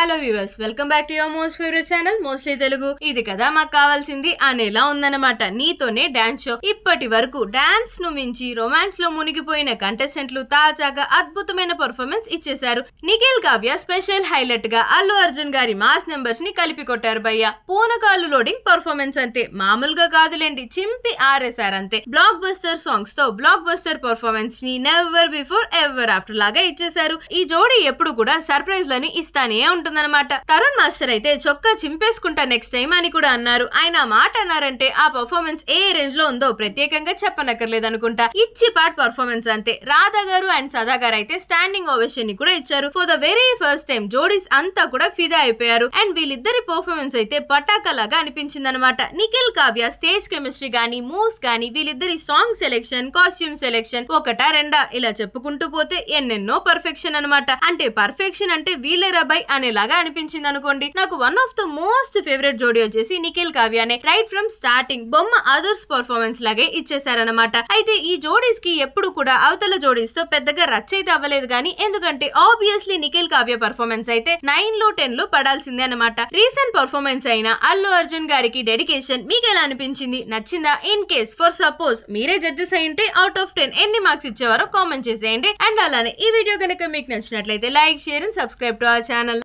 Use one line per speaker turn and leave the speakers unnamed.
hello viewers welcome back to your most favourite channel mostly Telugu ఇది కదా మాకు కావాల్సింది అనేలా ఉందన్నమాట నీతోనే డాన్స్ షో ఇప్పటి వరకు డాన్స్ ను మించి రొమాన్స్ లో మునిగిపోయిన కంటెస్టెంట్లు తాజాగా అద్భుతమైన పర్ఫార్మెన్స్ ఇచ్చేశారు నిఖిల్ కావ్య స్పెషల్ హైలైట్ గా అల్లు అర్జున్ గారి మాస్ నెంబర్స్ ని కలిపి కొట్టారు భయ్య పూనకాలు లోడింగ్ పర్ఫార్మెన్స్ అంతే మామూలుగా కాదులేండి చింపి ఆరేశారంతే బ్లాక్ బస్టర్ సాంగ్స్ తో బ్లాక్ బస్టర్ పర్ఫార్మెన్స్ ని నెవర్ బిఫోర్ ఎవర్ ఆఫ్టర్ లాగా ఇచ్చేశారు ఈ జోడీ ఎప్పుడు కూడా సర్ప్రైజ్ లని ఇస్తానే ఉంటుంది ఉంటుందన్నమాట తరుణ్ మాస్టర్ అయితే చొక్కా చింపేసుకుంటా నెక్స్ట్ టైం అని కూడా అన్నారు ఆయన ఆ మాట అన్నారంటే ఆ పర్ఫార్మెన్స్ ఏ రేంజ్ లో ఉందో ప్రత్యేకంగా చెప్పనక్కర్లేదు అనుకుంటా ఇచ్చి పాట్ పర్ఫార్మెన్స్ అంతే రాధా గారు అండ్ సదా గారు అయితే స్టాండింగ్ ఓవేషన్ ని కూడా ఇచ్చారు for the very first time జోడీస్ అంతా కూడా ఫిదా అయిపోయారు అండ్ వీళ్ళిద్దరి పర్ఫార్మెన్స్ అయితే పటాకలాగా అనిపించింది అనమాట నిఖిల్ కావ్య స్టేజ్ కెమిస్ట్రీ గానీ మూవ్స్ గానీ వీళ్ళిద్దరి సాంగ్ సెలెక్షన్ కాస్ట్యూమ్ సెలెక్షన్ ఒకటా రెండా ఇలా చెప్పుకుంటూ పోతే ఎన్నెన్నో పర్ఫెక్షన్ అనమాట అంటే పర్ఫెక్షన్ అంటే వీళ్ళే రబాయ్ అనే లాగా అనిపించింది అనుకోండి నాకు one of the most favourite జోడీ వచ్చేసి నిఖిల్ కావ్యానే రైట్ ఫ్రమ్ స్టార్టింగ్ బొమ్మ అదర్స్ పర్ఫార్మెన్స్ లాగే ఇచ్చేసారనమాట అయితే ఈ జోడీస్ కి ఎప్పుడు కూడా అవతల జోడీస్ తో పెద్దగా రచ్ అయితే అవ్వలేదు కానీ ఎందుకంటే ఆబ్వియస్లీ నిఖిల్ కావ్య పర్ఫార్మెన్స్ అయితే నైన్ లో టెన్ లో పడాల్సిందే అనమాట రీసెంట్ పర్ఫార్మెన్స్ అయిన అల్లు అర్జున్ గారికి డెడికేషన్ మీకు ఎలా అనిపించింది నచ్చిందా ఇన్ కేస్ ఫర్ సపోజ్ మీరే జడ్జెస్ అయి ఉంటే అవుట్ ఆఫ్ టెన్ ఎన్ని మార్క్స్ ఇచ్చేవారో కామెంట్ చేసేయండి అండ్ అలానే ఈ వీడియో కనుక మీకు నచ్చినట్లయితే like share and subscribe to our channel